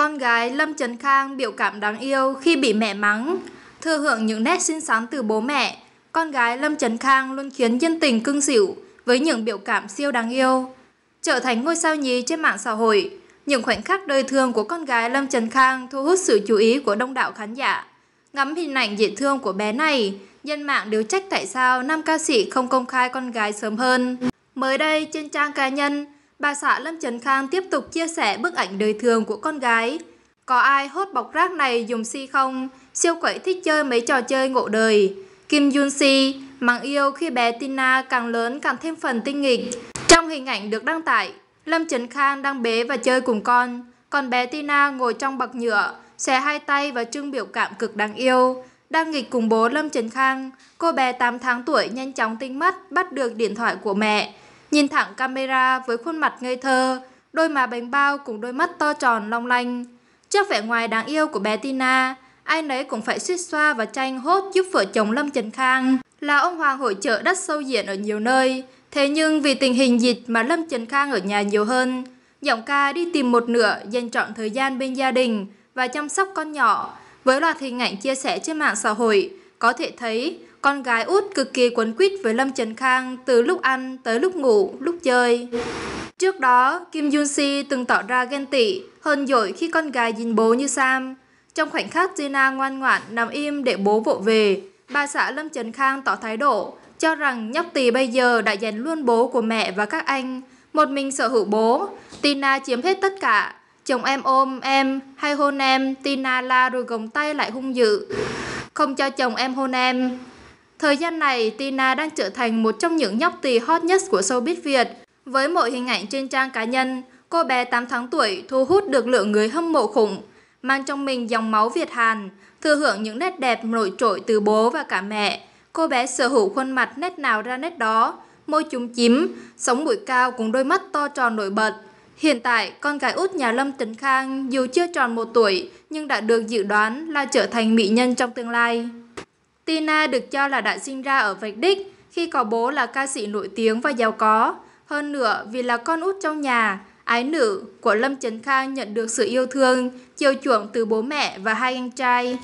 Con gái Lâm Trần Khang biểu cảm đáng yêu khi bị mẹ mắng, thừa hưởng những nét xinh xắn từ bố mẹ. Con gái Lâm Trần Khang luôn khiến dân tình cưng xỉu với những biểu cảm siêu đáng yêu. Trở thành ngôi sao nhí trên mạng xã hội, những khoảnh khắc đời thường của con gái Lâm Trần Khang thu hút sự chú ý của đông đảo khán giả. Ngắm hình ảnh dị thương của bé này, dân mạng đều trách tại sao nam ca sĩ không công khai con gái sớm hơn. Mới đây, trên trang cá nhân, bà xã Lâm Trần Khang tiếp tục chia sẻ bức ảnh đời thường của con gái. Có ai hốt bọc rác này dùng si không? Siêu quẩy thích chơi mấy trò chơi ngộ đời. Kim Jun Si, mang yêu khi bé Tina càng lớn càng thêm phần tinh nghịch. Trong hình ảnh được đăng tải, Lâm Trần Khang đang bế và chơi cùng con, còn bé Tina ngồi trong bậc nhựa, xòe hai tay và trưng biểu cảm cực đáng yêu. Đang nghịch cùng bố Lâm Trần Khang, cô bé 8 tháng tuổi nhanh chóng tinh mắt bắt được điện thoại của mẹ, Nhìn thẳng camera với khuôn mặt ngây thơ, đôi má bánh bao cùng đôi mắt to tròn long lanh. Trước vẻ ngoài đáng yêu của bé Tina, ai nấy cũng phải suýt xoa và tranh hốt giúp vợ chồng Lâm Trần Khang là ông Hoàng hội trợ đất sâu diện ở nhiều nơi. Thế nhưng vì tình hình dịch mà Lâm Trần Khang ở nhà nhiều hơn, giọng ca đi tìm một nửa dành trọn thời gian bên gia đình và chăm sóc con nhỏ. Với loạt hình ảnh chia sẻ trên mạng xã hội, có thể thấy con gái út cực kỳ quấn quýt với Lâm Trần Khang từ lúc ăn tới lúc ngủ, lúc chơi. Trước đó, Kim Jun Si từng tỏ ra ghen tị, hơn dội khi con gái nhìn bố như Sam. Trong khoảnh khắc Gina ngoan ngoãn nằm im để bố vỗ về, bà xã Lâm Trần Khang tỏ thái độ, cho rằng nhóc tỳ bây giờ đã giành luôn bố của mẹ và các anh. Một mình sở hữu bố, Tina chiếm hết tất cả. Chồng em ôm em hay hôn em, Tina la rồi gồng tay lại hung dữ. Không cho chồng em hôn em, Thời gian này, Tina đang trở thành một trong những nhóc tỳ hot nhất của showbiz Việt. Với mỗi hình ảnh trên trang cá nhân, cô bé 8 tháng tuổi thu hút được lượng người hâm mộ khủng, mang trong mình dòng máu Việt-Hàn, thừa hưởng những nét đẹp nổi trội từ bố và cả mẹ. Cô bé sở hữu khuôn mặt nét nào ra nét đó, môi trúng chím, sống mũi cao cùng đôi mắt to tròn nổi bật. Hiện tại, con gái út nhà Lâm Tấn Khang dù chưa tròn một tuổi nhưng đã được dự đoán là trở thành mỹ nhân trong tương lai. Tina được cho là đã sinh ra ở Vạch Đích khi có bố là ca sĩ nổi tiếng và giàu có. Hơn nữa, vì là con út trong nhà, ái nữ của Lâm Trấn Khang nhận được sự yêu thương, chiều chuộng từ bố mẹ và hai anh trai.